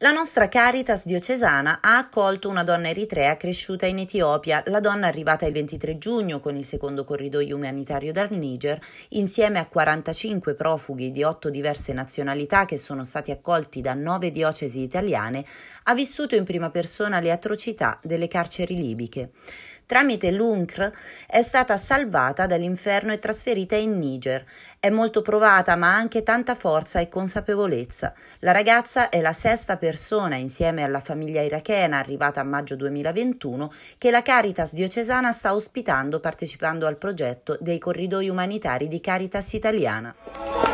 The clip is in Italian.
La nostra Caritas diocesana ha accolto una donna eritrea cresciuta in Etiopia, la donna arrivata il 23 giugno con il secondo corridoio umanitario dal Niger, insieme a 45 profughi di otto diverse nazionalità che sono stati accolti da nove diocesi italiane, ha vissuto in prima persona le atrocità delle carceri libiche tramite l'UNCR è stata salvata dall'inferno e trasferita in Niger. È molto provata ma ha anche tanta forza e consapevolezza. La ragazza è la sesta persona insieme alla famiglia irachena arrivata a maggio 2021 che la Caritas diocesana sta ospitando partecipando al progetto dei corridoi umanitari di Caritas italiana.